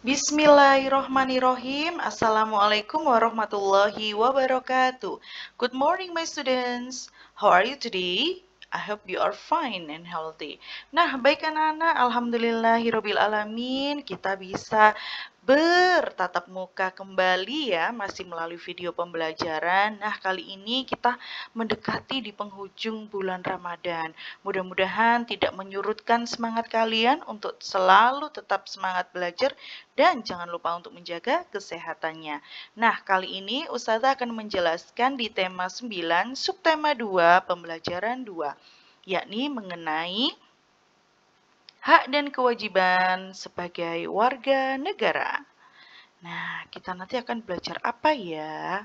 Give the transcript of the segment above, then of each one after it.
Bismillahirrohmanirrohim. Assalamualaikum warahmatullahi wabarakatuh. Good morning my students. How are you today? I hope you are fine and healthy. Nah, baik anak-anak, Alhamdulillah, alamin, kita bisa bertatap muka kembali ya, masih melalui video pembelajaran. Nah, kali ini kita mendekati di penghujung bulan Ramadan. Mudah-mudahan tidak menyurutkan semangat kalian untuk selalu tetap semangat belajar dan jangan lupa untuk menjaga kesehatannya. Nah, kali ini Ustazah akan menjelaskan di tema 9, subtema 2, pembelajaran 2, yakni mengenai hak dan kewajiban sebagai warga negara. Nah, kita nanti akan belajar apa ya?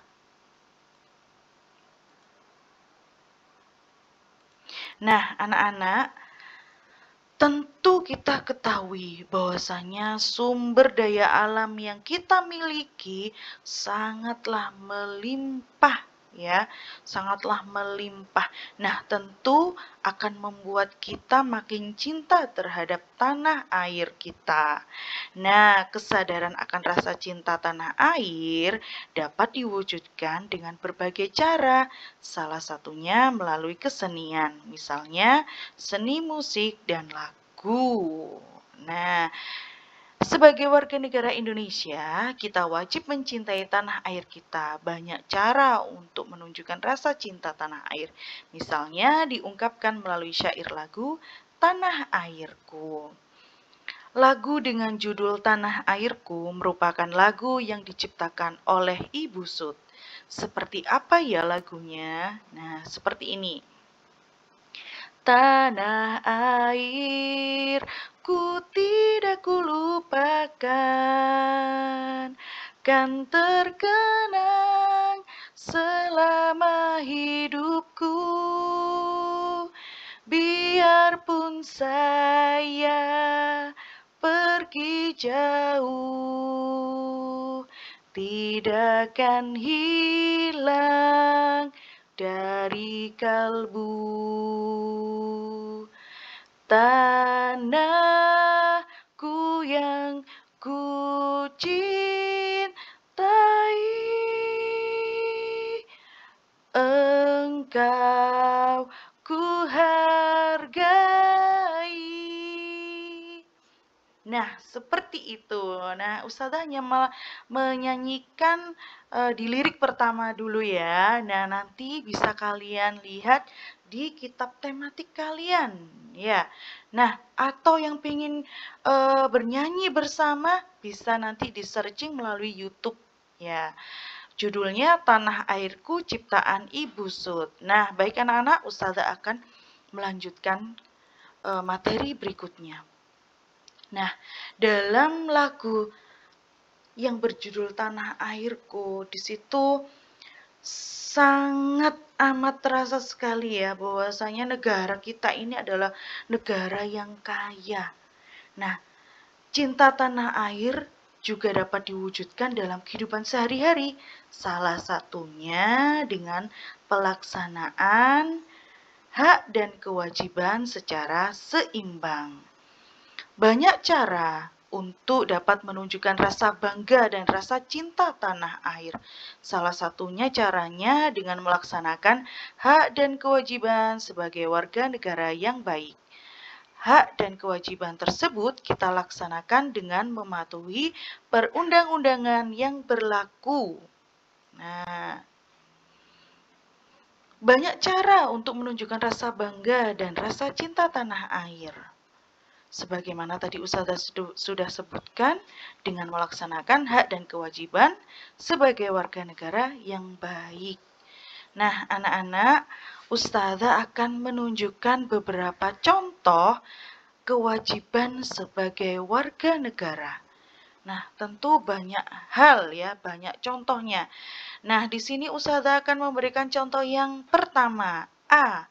Nah, anak-anak, tentu kita ketahui bahwasanya sumber daya alam yang kita miliki sangatlah melimpah ya, sangatlah melimpah. Nah, tentu akan membuat kita makin cinta terhadap tanah air kita. Nah, kesadaran akan rasa cinta tanah air dapat diwujudkan dengan berbagai cara, salah satunya melalui kesenian, misalnya seni musik dan lagu. Nah, sebagai warga negara Indonesia, kita wajib mencintai tanah air kita. Banyak cara untuk menunjukkan rasa cinta tanah air. Misalnya diungkapkan melalui syair lagu Tanah Airku. Lagu dengan judul Tanah Airku merupakan lagu yang diciptakan oleh Ibu Sud. Seperti apa ya lagunya? Nah, seperti ini tanah air ku tidak kulupakan, kan terkenang selama hidupku biarpun saya pergi jauh tidak akan hilang dari kalbu tanahku yang ku cintai engkau ku Nah, seperti itu. Nah, Ustazah hanya menyanyikan uh, di lirik pertama dulu ya. Nah, nanti bisa kalian lihat di kitab tematik kalian ya. Nah, atau yang ingin uh, eh, bernyanyi bersama bisa nanti di searching melalui YouTube ya. Judulnya Tanah Airku Ciptaan Ibu Sud. Nah, baik anak-anak, Ustazah akan melanjutkan uh, materi berikutnya. Nah, dalam lagu yang berjudul Tanah Airku, di situ sangat amat terasa sekali ya bahwasanya negara kita ini adalah negara yang kaya. Nah, cinta tanah air juga dapat diwujudkan dalam kehidupan sehari-hari. Salah satunya dengan pelaksanaan hak dan kewajiban secara seimbang. Banyak cara untuk dapat menunjukkan rasa bangga dan rasa cinta tanah air. Salah satunya caranya dengan melaksanakan hak dan kewajiban sebagai warga negara yang baik. Hak dan kewajiban tersebut kita laksanakan dengan mematuhi perundang-undangan yang berlaku. Nah, banyak cara untuk menunjukkan rasa bangga dan rasa cinta tanah air sebagaimana tadi Ustazah sudah sebutkan dengan melaksanakan hak dan kewajiban sebagai warga negara yang baik. Nah, anak-anak, Ustazah akan menunjukkan beberapa contoh kewajiban sebagai warga negara. Nah, tentu banyak hal ya, banyak contohnya. Nah, di sini Ustazah akan memberikan contoh yang pertama, A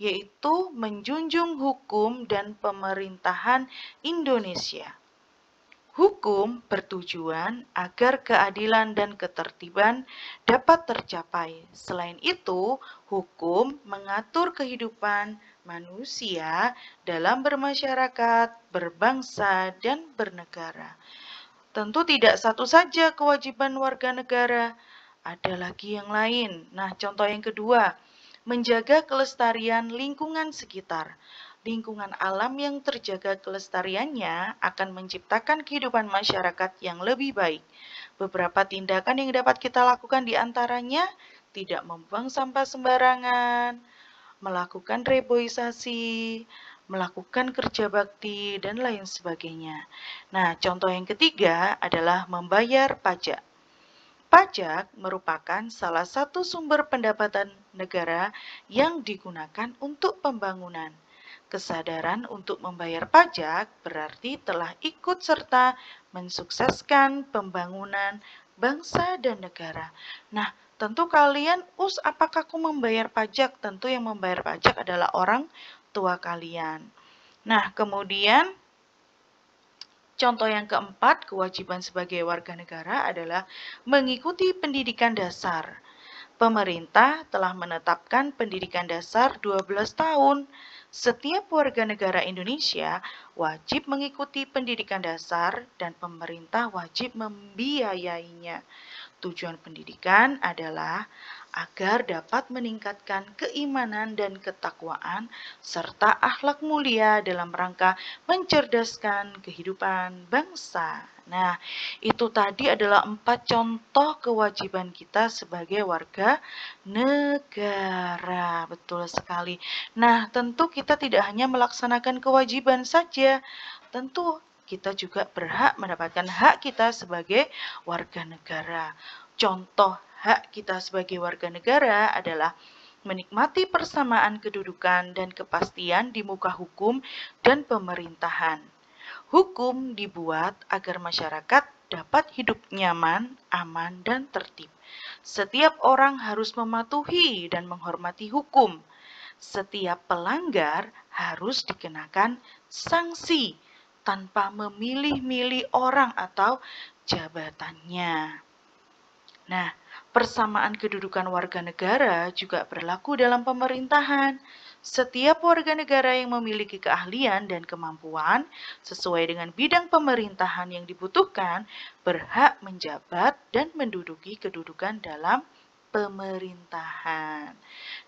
yaitu menjunjung hukum dan pemerintahan Indonesia. Hukum bertujuan agar keadilan dan ketertiban dapat tercapai. Selain itu, hukum mengatur kehidupan manusia dalam bermasyarakat, berbangsa, dan bernegara. Tentu tidak satu saja kewajiban warga negara, ada lagi yang lain. Nah, contoh yang kedua, menjaga kelestarian lingkungan sekitar. Lingkungan alam yang terjaga kelestariannya akan menciptakan kehidupan masyarakat yang lebih baik. Beberapa tindakan yang dapat kita lakukan diantaranya tidak membuang sampah sembarangan, melakukan reboisasi, melakukan kerja bakti, dan lain sebagainya. Nah, contoh yang ketiga adalah membayar pajak. Pajak merupakan salah satu sumber pendapatan negara yang digunakan untuk pembangunan. Kesadaran untuk membayar pajak berarti telah ikut serta mensukseskan pembangunan bangsa dan negara. Nah, tentu kalian, us apakah aku membayar pajak? Tentu yang membayar pajak adalah orang tua kalian. Nah, kemudian Contoh yang keempat, kewajiban sebagai warga negara adalah mengikuti pendidikan dasar. Pemerintah telah menetapkan pendidikan dasar 12 tahun. Setiap warga negara Indonesia wajib mengikuti pendidikan dasar dan pemerintah wajib membiayainya. Tujuan pendidikan adalah agar dapat meningkatkan keimanan dan ketakwaan serta akhlak mulia dalam rangka mencerdaskan kehidupan bangsa. Nah, itu tadi adalah empat contoh kewajiban kita sebagai warga negara. Betul sekali. Nah, tentu kita tidak hanya melaksanakan kewajiban saja, tentu kita juga berhak mendapatkan hak kita sebagai warga negara. Contoh Hak kita sebagai warga negara adalah menikmati persamaan kedudukan dan kepastian di muka hukum dan pemerintahan. Hukum dibuat agar masyarakat dapat hidup nyaman, aman, dan tertib. Setiap orang harus mematuhi dan menghormati hukum. Setiap pelanggar harus dikenakan sanksi tanpa memilih-milih orang atau jabatannya. Nah, Persamaan kedudukan warga negara juga berlaku dalam pemerintahan. Setiap warga negara yang memiliki keahlian dan kemampuan sesuai dengan bidang pemerintahan yang dibutuhkan berhak menjabat dan menduduki kedudukan dalam pemerintahan.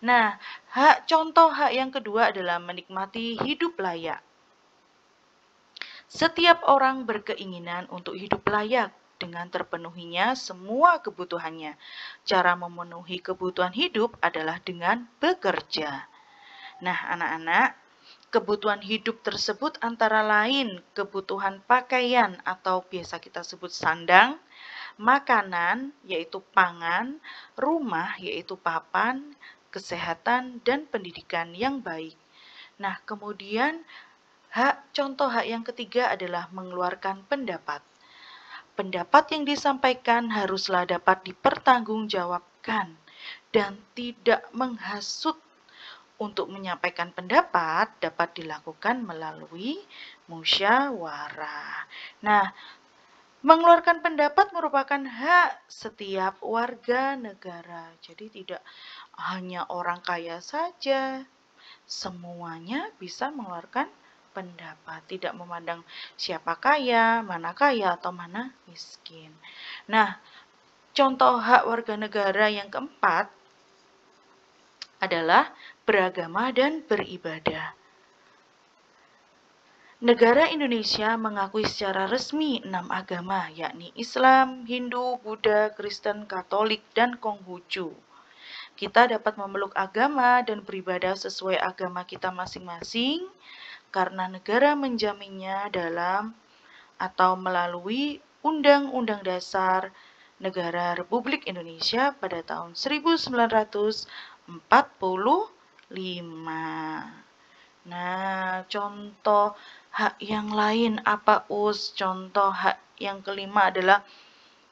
Nah, hak contoh hak yang kedua adalah menikmati hidup layak. Setiap orang berkeinginan untuk hidup layak, dengan terpenuhinya semua kebutuhannya. Cara memenuhi kebutuhan hidup adalah dengan bekerja. Nah, anak-anak, kebutuhan hidup tersebut antara lain kebutuhan pakaian atau biasa kita sebut sandang, makanan yaitu pangan, rumah yaitu papan, kesehatan dan pendidikan yang baik. Nah, kemudian hak contoh hak yang ketiga adalah mengeluarkan pendapat pendapat yang disampaikan haruslah dapat dipertanggungjawabkan dan tidak menghasut. Untuk menyampaikan pendapat dapat dilakukan melalui musyawarah. Nah, mengeluarkan pendapat merupakan hak setiap warga negara. Jadi tidak hanya orang kaya saja, semuanya bisa mengeluarkan pendapat, tidak memandang siapa kaya, mana kaya atau mana miskin. Nah, contoh hak warga negara yang keempat adalah beragama dan beribadah. Negara Indonesia mengakui secara resmi enam agama, yakni Islam, Hindu, Buddha, Kristen, Katolik, dan Konghucu. Kita dapat memeluk agama dan beribadah sesuai agama kita masing-masing karena negara menjaminnya dalam atau melalui Undang-Undang Dasar Negara Republik Indonesia pada tahun 1945. Nah, contoh hak yang lain apa us? Contoh hak yang kelima adalah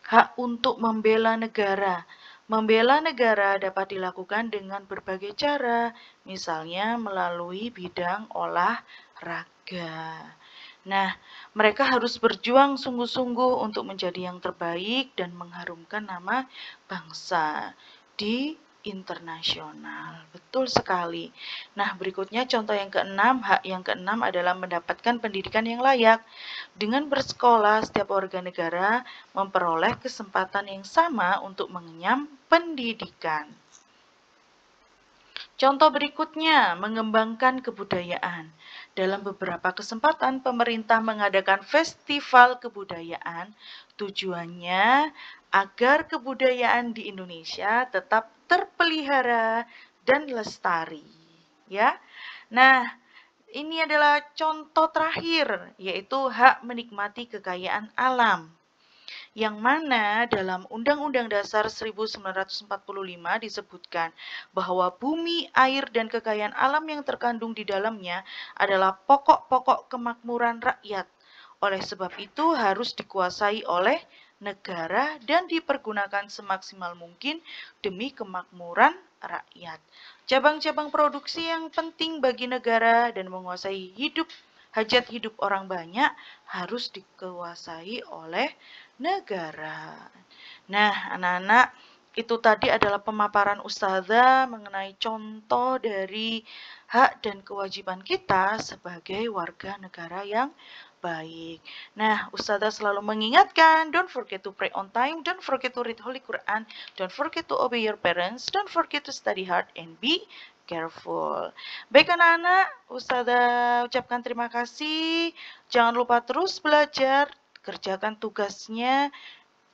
hak untuk membela negara. Membela negara dapat dilakukan dengan berbagai cara, misalnya melalui bidang olah raga. Nah, mereka harus berjuang sungguh-sungguh untuk menjadi yang terbaik dan mengharumkan nama bangsa di internasional. Betul sekali. Nah, berikutnya contoh yang keenam, hak yang keenam adalah mendapatkan pendidikan yang layak. Dengan bersekolah, setiap warga negara memperoleh kesempatan yang sama untuk mengenyam pendidikan. Contoh berikutnya, mengembangkan kebudayaan. Dalam beberapa kesempatan, pemerintah mengadakan festival kebudayaan. Tujuannya agar kebudayaan di Indonesia tetap terpelihara dan lestari. Ya, nah ini adalah contoh terakhir, yaitu hak menikmati kekayaan alam yang mana dalam Undang-Undang Dasar 1945 disebutkan bahwa bumi, air, dan kekayaan alam yang terkandung di dalamnya adalah pokok-pokok kemakmuran rakyat. Oleh sebab itu harus dikuasai oleh negara dan dipergunakan semaksimal mungkin demi kemakmuran rakyat. Cabang-cabang produksi yang penting bagi negara dan menguasai hidup hajat hidup orang banyak harus dikuasai oleh negara. Nah, anak-anak, itu tadi adalah pemaparan ustazah mengenai contoh dari hak dan kewajiban kita sebagai warga negara yang baik. Nah, Ustazah selalu mengingatkan, don't forget to pray on time, don't forget to read Holy Quran, don't forget to obey your parents, don't forget to study hard and be careful. Baik anak-anak, Ustazah ucapkan terima kasih. Jangan lupa terus belajar, kerjakan tugasnya,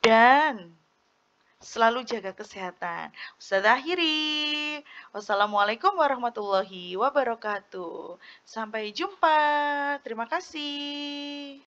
dan selalu jaga kesehatan. Ustazah akhiri. Wassalamualaikum warahmatullahi wabarakatuh. Sampai jumpa. Terima kasih.